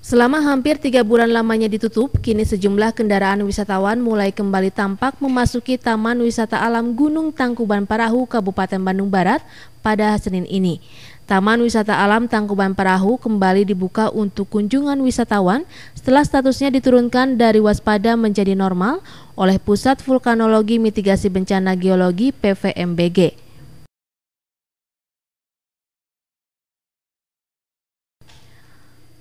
Selama hampir tiga bulan lamanya ditutup, kini sejumlah kendaraan wisatawan mulai kembali tampak memasuki Taman Wisata Alam Gunung Tangkuban Parahu, Kabupaten Bandung Barat pada Senin ini. Taman Wisata Alam Tangkuban Parahu kembali dibuka untuk kunjungan wisatawan setelah statusnya diturunkan dari waspada menjadi normal oleh Pusat Vulkanologi Mitigasi Bencana Geologi PVMBG.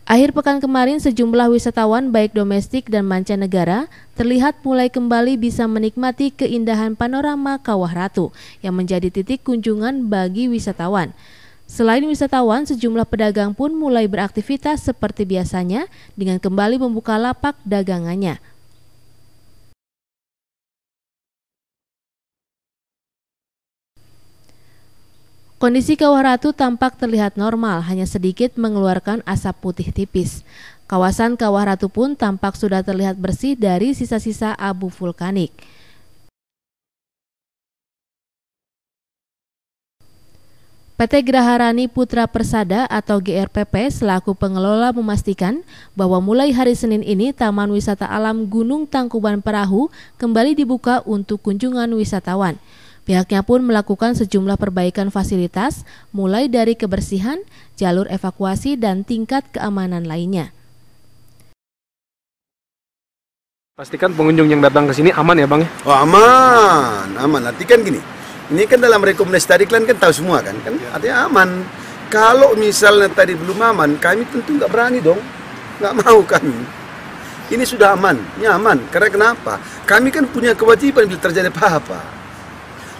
Akhir pekan kemarin sejumlah wisatawan baik domestik dan mancanegara terlihat mulai kembali bisa menikmati keindahan panorama Kawah Ratu yang menjadi titik kunjungan bagi wisatawan. Selain wisatawan, sejumlah pedagang pun mulai beraktivitas seperti biasanya dengan kembali membuka lapak dagangannya. Kondisi Kawah Ratu tampak terlihat normal, hanya sedikit mengeluarkan asap putih tipis. Kawasan Kawah Ratu pun tampak sudah terlihat bersih dari sisa-sisa abu vulkanik. PT Graharani Putra Persada atau GRPP selaku pengelola memastikan bahwa mulai hari Senin ini Taman Wisata Alam Gunung Tangkuban Perahu kembali dibuka untuk kunjungan wisatawan. Pihaknya pun melakukan sejumlah perbaikan fasilitas, mulai dari kebersihan, jalur evakuasi, dan tingkat keamanan lainnya. Pastikan pengunjung yang datang ke sini aman ya Bang? Ya? Oh aman, aman. Nanti kan gini, ini kan dalam rekomendasi tadi kalian kan tahu semua kan, kan ya. artinya aman. Kalau misalnya tadi belum aman, kami tentu nggak berani dong, nggak mau kami ini sudah aman, nyaman. Karena kenapa? Kami kan punya kewajiban bila terjadi apa-apa.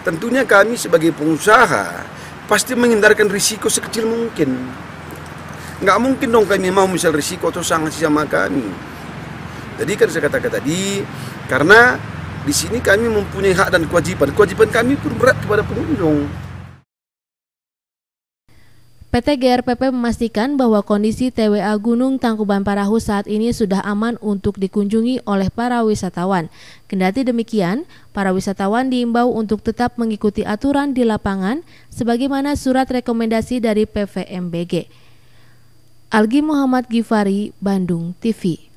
Tentunya kami sebagai pengusaha pasti menghindarkan risiko sekecil mungkin. Nggak mungkin dong kami mau misal risiko atau sangat sama kami. Jadi kan saya katakan tadi, karena di sini kami mempunyai hak dan kewajiban. Kewajiban kami pun berat kepada pengunjung. PT GRPP memastikan bahwa kondisi TWA Gunung Tangkuban Parahu saat ini sudah aman untuk dikunjungi oleh para wisatawan. Kendati demikian, para wisatawan diimbau untuk tetap mengikuti aturan di lapangan sebagaimana surat rekomendasi dari PVMBG. Algi Muhammad Gifari, Bandung TV.